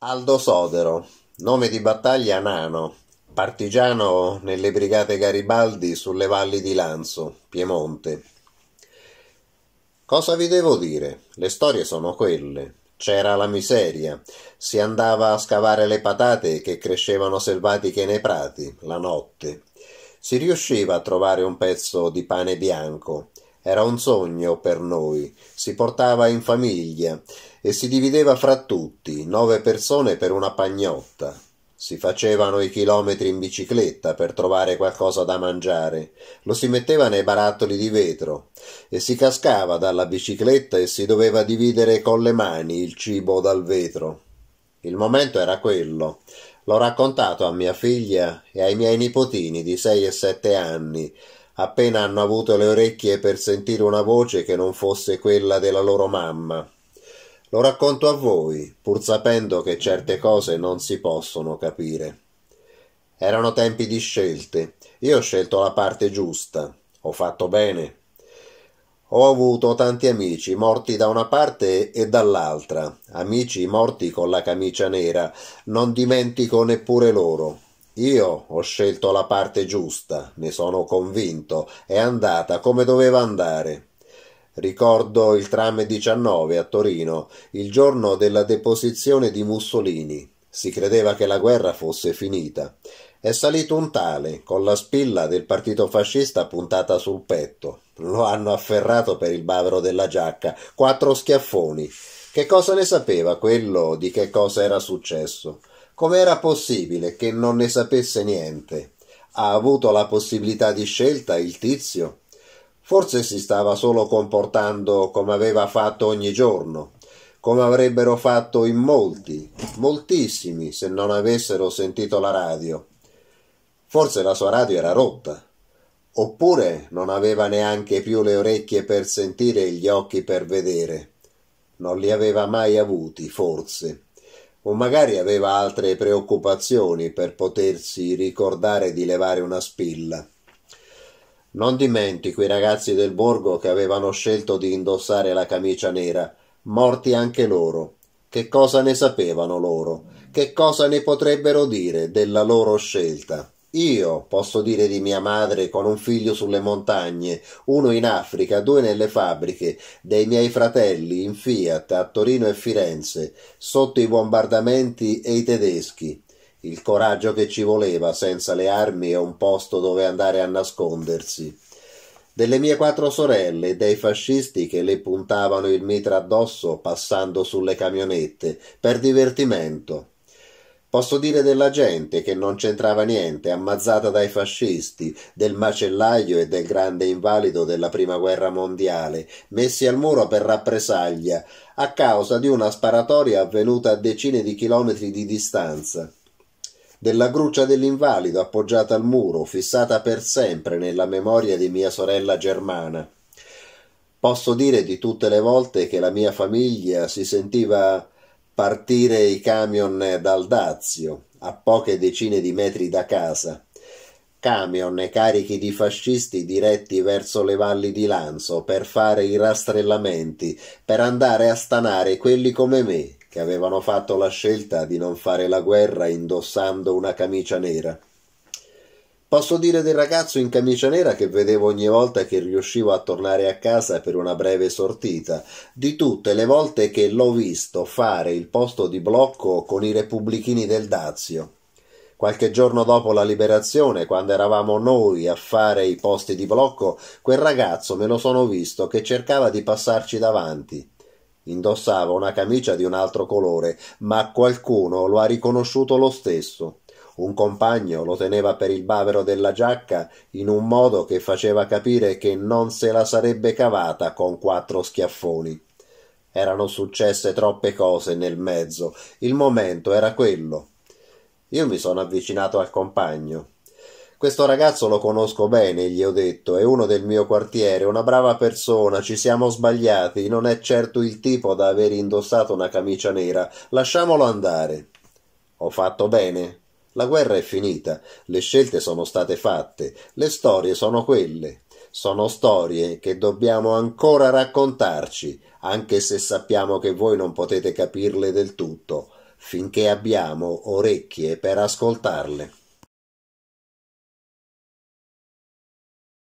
Aldo Sodero, nome di battaglia Nano, partigiano nelle brigate Garibaldi sulle valli di Lanzo, Piemonte. Cosa vi devo dire? Le storie sono quelle. C'era la miseria, si andava a scavare le patate che crescevano selvatiche nei prati, la notte. Si riusciva a trovare un pezzo di pane bianco, era un sogno per noi, si portava in famiglia e si divideva fra tutti, nove persone per una pagnotta. Si facevano i chilometri in bicicletta per trovare qualcosa da mangiare, lo si metteva nei barattoli di vetro e si cascava dalla bicicletta e si doveva dividere con le mani il cibo dal vetro. Il momento era quello. L'ho raccontato a mia figlia e ai miei nipotini di sei e sette anni, appena hanno avuto le orecchie per sentire una voce che non fosse quella della loro mamma. Lo racconto a voi, pur sapendo che certe cose non si possono capire. Erano tempi di scelte. Io ho scelto la parte giusta. Ho fatto bene. Ho avuto tanti amici morti da una parte e dall'altra, amici morti con la camicia nera, non dimentico neppure loro, io ho scelto la parte giusta, ne sono convinto, è andata come doveva andare. Ricordo il tram 19 a Torino, il giorno della deposizione di Mussolini. Si credeva che la guerra fosse finita. È salito un tale, con la spilla del partito fascista puntata sul petto. Lo hanno afferrato per il bavero della giacca, quattro schiaffoni. Che cosa ne sapeva quello di che cosa era successo? Com'era possibile che non ne sapesse niente? Ha avuto la possibilità di scelta il tizio? Forse si stava solo comportando come aveva fatto ogni giorno, come avrebbero fatto in molti, moltissimi, se non avessero sentito la radio. Forse la sua radio era rotta, oppure non aveva neanche più le orecchie per sentire e gli occhi per vedere. Non li aveva mai avuti, forse o magari aveva altre preoccupazioni per potersi ricordare di levare una spilla. Non dimentico i ragazzi del borgo che avevano scelto di indossare la camicia nera, morti anche loro. Che cosa ne sapevano loro? Che cosa ne potrebbero dire della loro scelta? Io posso dire di mia madre con un figlio sulle montagne, uno in Africa, due nelle fabbriche, dei miei fratelli in Fiat a Torino e Firenze, sotto i bombardamenti e i tedeschi. Il coraggio che ci voleva senza le armi e un posto dove andare a nascondersi delle mie quattro sorelle e dei fascisti che le puntavano il mitra addosso passando sulle camionette per divertimento. Posso dire della gente che non c'entrava niente, ammazzata dai fascisti, del macellaio e del grande invalido della prima guerra mondiale, messi al muro per rappresaglia, a causa di una sparatoria avvenuta a decine di chilometri di distanza. Della gruccia dell'invalido appoggiata al muro, fissata per sempre nella memoria di mia sorella Germana. Posso dire di tutte le volte che la mia famiglia si sentiva partire i camion dal Dazio, a poche decine di metri da casa. Camion carichi di fascisti diretti verso le valli di Lanzo per fare i rastrellamenti, per andare a stanare quelli come me che avevano fatto la scelta di non fare la guerra indossando una camicia nera. Posso dire del ragazzo in camicia nera che vedevo ogni volta che riuscivo a tornare a casa per una breve sortita, di tutte le volte che l'ho visto fare il posto di blocco con i repubblichini del Dazio. Qualche giorno dopo la liberazione, quando eravamo noi a fare i posti di blocco, quel ragazzo me lo sono visto che cercava di passarci davanti. Indossava una camicia di un altro colore, ma qualcuno lo ha riconosciuto lo stesso. Un compagno lo teneva per il bavero della giacca in un modo che faceva capire che non se la sarebbe cavata con quattro schiaffoni. Erano successe troppe cose nel mezzo, il momento era quello. Io mi sono avvicinato al compagno. Questo ragazzo lo conosco bene, gli ho detto, è uno del mio quartiere, una brava persona, ci siamo sbagliati, non è certo il tipo da aver indossato una camicia nera, lasciamolo andare. Ho fatto bene? La guerra è finita, le scelte sono state fatte, le storie sono quelle. Sono storie che dobbiamo ancora raccontarci, anche se sappiamo che voi non potete capirle del tutto, finché abbiamo orecchie per ascoltarle.